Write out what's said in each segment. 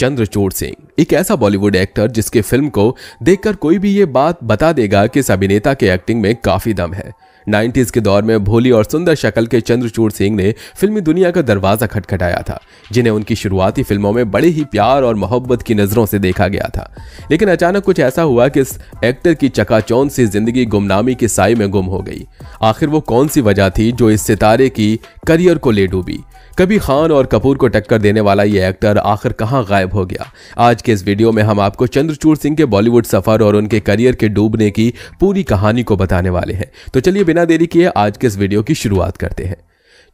चंद्रचूड़ सिंह एक ऐसा बॉलीवुड एक्टर जिसके फिल्म को देखकर कोई भी ये बात बता देगा कि इस अभिनेता के एक्टिंग में काफी दम है 90s के दौर में भोली और सुंदर शक्ल के चंद्रचूड़ सिंह ने फिल्मी दुनिया का दरवाजा खटखटाया था जिन्हें उनकी शुरुआती फिल्मों में बड़े ही प्यार और मोहब्बत की नजरों से देखा गया था लेकिन अचानक कुछ ऐसा हुआ कि इस एक्टर की चकाचौन सी जिंदगी गुमनामी की साई में गुम हो गई आखिर वो कौन सी वजह थी जो इस सितारे की करियर को ले डूबी कभी खान और कपूर को टक्कर देने वाला ये एक्टर आखिर कहाँ गायब हो गया आज के इस वीडियो में हम आपको चंद्रचूड़ सिंह के बॉलीवुड सफर और उनके करियर के डूबने की पूरी कहानी को बताने वाले हैं तो चलिए बिना बिना देरी किए आज के इस वीडियो की शुरुआत करते हैं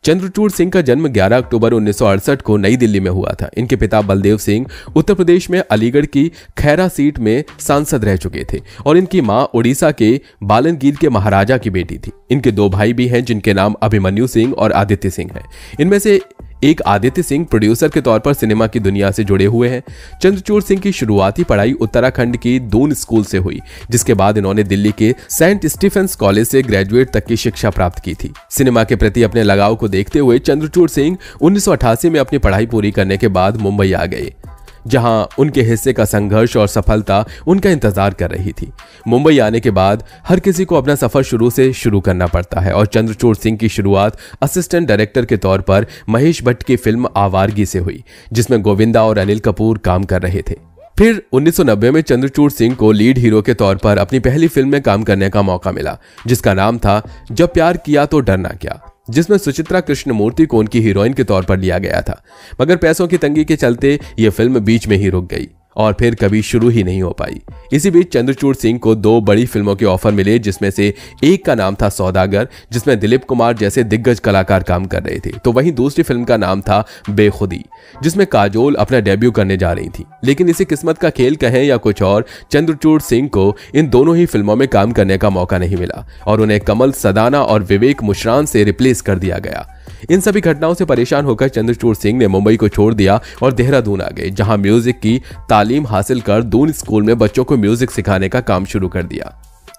चंद्रचूड़ सिंह का जन्म 11 अक्टूबर उन्नीस को नई दिल्ली में हुआ था इनके पिता बलदेव सिंह उत्तर प्रदेश में अलीगढ़ की खैरा सीट में सांसद रह चुके थे और इनकी मां ओडिशा के बालनगीर के महाराजा की बेटी थी इनके दो भाई भी हैं जिनके नाम अभिमन्यु सिंह और आदित्य सिंह हैं इनमें से एक आदित्य सिंह प्रोड्यूसर के तौर पर सिनेमा की दुनिया से जुड़े हुए हैं चंद्रचूर सिंह की शुरुआती पढ़ाई उत्तराखंड की दून स्कूल से हुई जिसके बाद इन्होंने दिल्ली के सेंट स्टीफेंस कॉलेज से ग्रेजुएट तक की शिक्षा प्राप्त की थी सिनेमा के प्रति अपने लगाव को देखते हुए चंद्रचूर सिंह उन्नीस में अपनी पढ़ाई पूरी करने के बाद मुंबई आ गए जहां उनके हिस्से का संघर्ष और सफलता उनका इंतजार कर रही थी मुंबई आने के बाद हर किसी को अपना सफर शुरू से शुरू करना पड़ता है और चंद्रचूड़ सिंह की शुरुआत असिस्टेंट डायरेक्टर के तौर पर महेश भट्ट की फिल्म आवारगी से हुई जिसमें गोविंदा और अनिल कपूर काम कर रहे थे फिर 1990 में चंद्रचूड़ सिंह को लीड हीरो के तौर पर अपनी पहली फिल्म में काम करने का मौका मिला जिसका नाम था जब प्यार किया तो डरना क्या जिसमें सुचित्रा कृष्णमूर्ति को उनकी हीरोइन के तौर पर लिया गया था मगर पैसों की तंगी के चलते ये फिल्म बीच में ही रुक गई और फिर कभी शुरू ही नहीं हो पाई इसी बीच चंद्रचूड़ सिंह को दो बड़ी फिल्मों के ऑफर मिले जिसमें से एक का नाम था सौदागर जिसमें दिलीप कुमार जैसे दिग्गज कलाकार काम कर रहे थे तो वहीं दूसरी फिल्म का नाम था बेखुदी जिसमें काजोल अपना डेब्यू करने जा रही थी लेकिन इसे किस्मत का खेल कहें या कुछ और चंद्रचूड़ सिंह को इन दोनों ही फिल्मों में काम करने का मौका नहीं मिला और उन्हें कमल सदाना और विवेक मुश्रान से रिप्लेस कर दिया गया इन सभी घटनाओं से परेशान होकर चंद्रचूड़ सिंह ने मुंबई को छोड़ दिया और देहरादून आ गए जहां म्यूजिक की ताल तालीम हासिल कर दून स्कूल में बच्चों को म्यूजिक सिखाने का काम शुरू कर दिया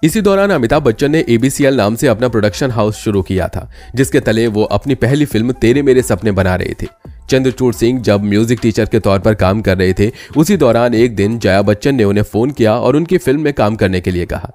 इसी दौरान अमिताभ बच्चन ने एबीसीएल नाम से अपना प्रोडक्शन हाउस शुरू किया था जिसके तले वो अपनी पहली फिल्म तेरे मेरे सपने बना रहे थे चंद्रचूर सिंह जब म्यूजिक टीचर के तौर पर काम कर रहे थे उसी दौरान एक दिन जया बच्चन ने उन्हें फोन किया और उनकी फिल्म में काम करने के लिए कहा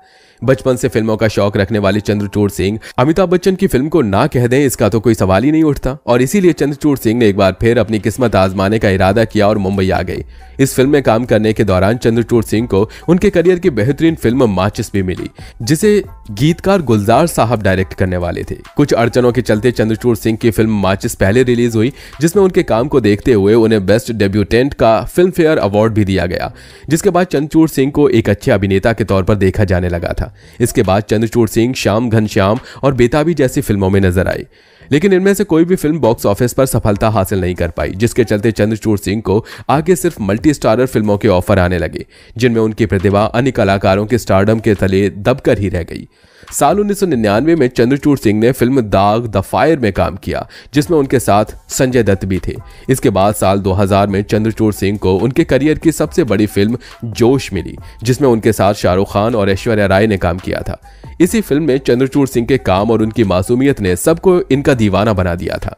बचपन से फिल्मों का शौक रखने वाले चंद्रचूड़ सिंह अमिताभ बच्चन की फिल्म को ना कह दें इसका तो कोई सवाल ही नहीं उठता और इसीलिए चंद्रचूड़ सिंह ने एक बार फिर अपनी किस्मत आजमाने का इरादा किया और मुंबई आ गई इस फिल्म में काम करने के दौरान चंद्रचूड़ सिंह को उनके करियर की बेहतरीन फिल्म माचिस भी मिली जिसे गीतकार गुलजार साहब डायरेक्ट करने वाले थे कुछ अड़चनों के चलते चंद्रचूड़ सिंह की फिल्म माचिस पहले रिलीज हुई जिसमें उनके काम को देखते हुए उन्हें बेस्ट डेब्यूटेंट का फिल्म फेयर अवार्ड भी दिया गया जिसके बाद चंद्रचूड़ सिंह को एक अच्छे अभिनेता के तौर पर देखा जाने लगा था इसके बाद चंद्रचूड़ सिंह श्याम घनश्याम और बेताबी जैसी फिल्मों में नजर आए लेकिन इनमें से कोई भी फिल्म बॉक्स ऑफिस पर सफलता हासिल नहीं कर पाई जिसके चलते चंद्रचूड़ सिंह को आगे सिर्फ मल्टी स्टारर फिल्मों के ऑफर आने लगे जिनमें उनकी प्रतिभा अन्य कलाकारों के स्टारडम के तले दबकर ही रह गई साल 1999 में चंद्रचूड़ सिंह ने फिल्म दाग द फायर में काम किया जिसमें उनके साथ संजय दत्त भी थे इसके बाद साल 2000 में चंद्रचूड़ सिंह को उनके करियर की सबसे बड़ी फिल्म जोश मिली जिसमें उनके साथ शाहरुख खान और ऐश्वर्या राय ने काम किया था इसी फिल्म में चंद्रचूड़ सिंह के काम और उनकी मासूमियत ने सबको इनका दीवाना बना दिया था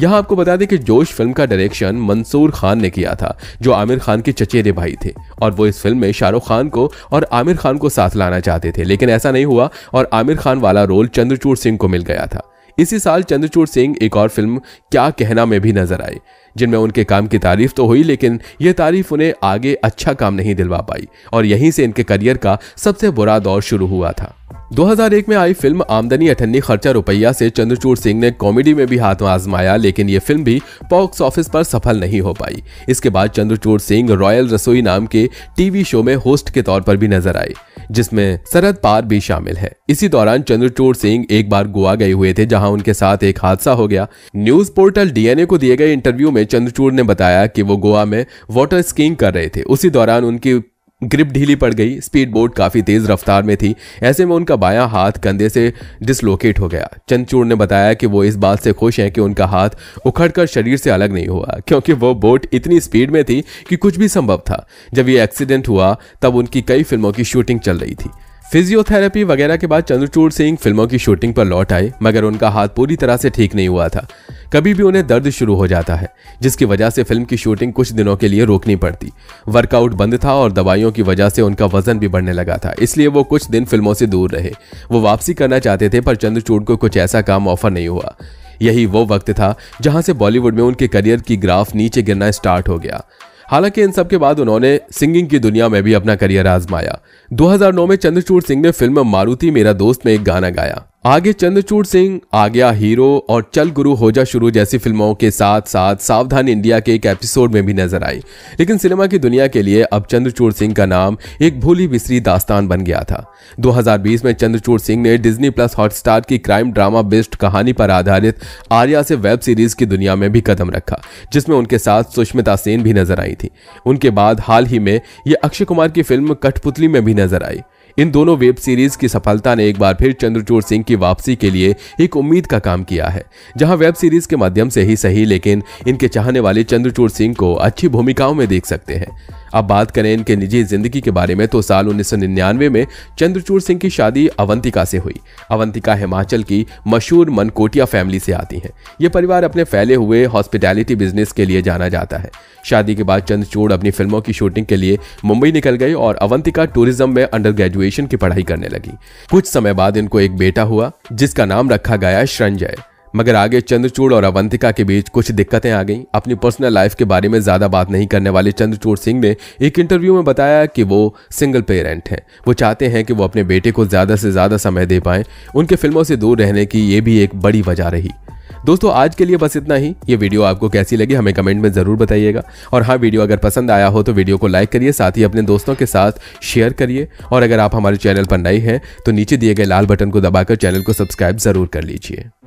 यहाँ आपको बता दें कि जोश फिल्म का डायरेक्शन मंसूर खान ने किया था जो आमिर खान के चचेरे भाई थे और वो इस फिल्म में शाहरुख खान को और आमिर खान को साथ लाना चाहते थे लेकिन ऐसा नहीं हुआ और आमिर खान वाला रोल चंद्रचूर सिंह को मिल गया था इसी साल चंद्रचूर सिंह एक और फिल्म क्या कहना में भी नजर आए जिनमें उनके काम की तारीफ तो हुई लेकिन यह तारीफ उन्हें आगे अच्छा काम नहीं दिलवा पाई और यहीं से इनके करियर का सबसे बुरा दौर शुरू हुआ था 2001 में आई फिल्म आमदनी अठन्नी खर्चा रुपया से चंद्रचूड़ सिंह ने कॉमेडी में भी हाथ आजमाया लेकिन ये फिल्म भी बॉक्स ऑफिस पर सफल नहीं हो पाई इसके बाद चंद्रचूड़ सिंह रॉयल रसोई नाम के टीवी शो में होस्ट के तौर पर भी नजर आए जिसमें शरद पार भी शामिल है इसी दौरान चंद्रचूड़ सिंह एक बार गोवा गए हुए थे जहां उनके साथ एक हादसा हो गया न्यूज पोर्टल डीएनए को दिए गए इंटरव्यू में चंद्रचूड़ ने बताया कि वो गोवा में वाटर स्कीइंग कर रहे थे उसी दौरान उनकी ग्रिप ढीली पड़ गई स्पीड बोट काफ़ी तेज़ रफ्तार में थी ऐसे में उनका बायां हाथ कंधे से डिसलोकेट हो गया चंदचूड़ ने बताया कि वो इस बात से खुश हैं कि उनका हाथ उखड़कर शरीर से अलग नहीं हुआ क्योंकि वो बोट इतनी स्पीड में थी कि कुछ भी संभव था जब ये एक्सीडेंट हुआ तब उनकी कई फिल्मों की शूटिंग चल रही थी फिजियोथेरेपी वगैरह के बाद चंद्रचूड़ सिंह फिल्मों की शूटिंग पर लौट आए मगर उनका हाथ पूरी तरह से ठीक नहीं हुआ था कभी भी उन्हें दर्द शुरू हो जाता है जिसकी वजह से फिल्म की शूटिंग कुछ दिनों के लिए रोकनी पड़ती वर्कआउट बंद था और दवाइयों की वजह से उनका वजन भी बढ़ने लगा था इसलिए वो कुछ दिन फिल्मों से दूर रहे वो वापसी करना चाहते थे पर चंद्रचूड़ को कुछ ऐसा काम ऑफर नहीं हुआ यही वो वक्त था जहां से बॉलीवुड में उनके करियर की ग्राफ नीचे गिरना स्टार्ट हो गया हालांकि इन सब के बाद उन्होंने सिंगिंग की दुनिया में भी अपना करियर आजमाया 2009 में चंद्रचूड़ सिंह ने फिल्म मारुति मेरा दोस्त में एक गाना गाया आगे चंद्रचूड़ सिंह आज्ञा हीरो और चल गुरु होजा शुरू जैसी फिल्मों के साथ साथ सावधान इंडिया के एक एपिसोड में भी नजर आई लेकिन सिनेमा की दुनिया के लिए अब चंद्रचूड़ सिंह का नाम एक भूली बिसरी दास्तान बन गया था 2020 में चंद्रचूड़ सिंह ने डिज्नी प्लस हॉटस्टार की क्राइम ड्रामा बेस्ड कहानी पर आधारित आर्या से वेब सीरीज की दुनिया में भी कदम रखा जिसमें उनके साथ सुष्मिता सेन भी नजर आई थी उनके बाद हाल ही में ये अक्षय कुमार की फिल्म कठपुतली में भी नजर आई इन दोनों वेब सीरीज की सफलता ने एक बार फिर चंद्रचूड़ सिंह की वापसी के लिए एक उम्मीद का काम किया है जहां वेब सीरीज के माध्यम से ही सही लेकिन इनके चाहने वाले चंद्रचूड़ सिंह को अच्छी भूमिकाओं में देख सकते हैं अब बात करें इनके निजी जिंदगी के बारे में तो साल उन्नीस में चंद्रचूड़ सिंह की शादी अवंतिका से हुई अवंतिका हिमाचल की मशहूर मनकोटिया फैमिली से आती हैं यह परिवार अपने फैले हुए हॉस्पिटैलिटी बिजनेस के लिए जाना जाता है शादी के बाद चंद्रचूड़ अपनी फिल्मों की शूटिंग के लिए मुंबई निकल गई और अवंतिका टूरिज्म में अंडर ग्रेजुएशन की पढ़ाई करने लगी कुछ समय बाद इनको एक बेटा हुआ जिसका नाम रखा गया श्रंजय मगर आगे चंद्रचूड़ और अवंतिका के बीच कुछ दिक्कतें आ गईं अपनी पर्सनल लाइफ के बारे में ज़्यादा बात नहीं करने वाले चंद्रचूड़ सिंह ने एक इंटरव्यू में बताया कि वो सिंगल पेरेंट हैं वो चाहते हैं कि वो अपने बेटे को ज़्यादा से ज़्यादा समय दे पाएँ उनके फिल्मों से दूर रहने की ये भी एक बड़ी वजह रही दोस्तों आज के लिए बस इतना ही ये वीडियो आपको कैसी लगी हमें कमेंट में ज़रूर बताइएगा और हाँ वीडियो अगर पसंद आया हो तो वीडियो को लाइक करिए साथ ही अपने दोस्तों के साथ शेयर करिए और अगर आप हमारे चैनल पर नए हैं तो नीचे दिए गए लाल बटन को दबाकर चैनल को सब्सक्राइब ज़रूर कर लीजिए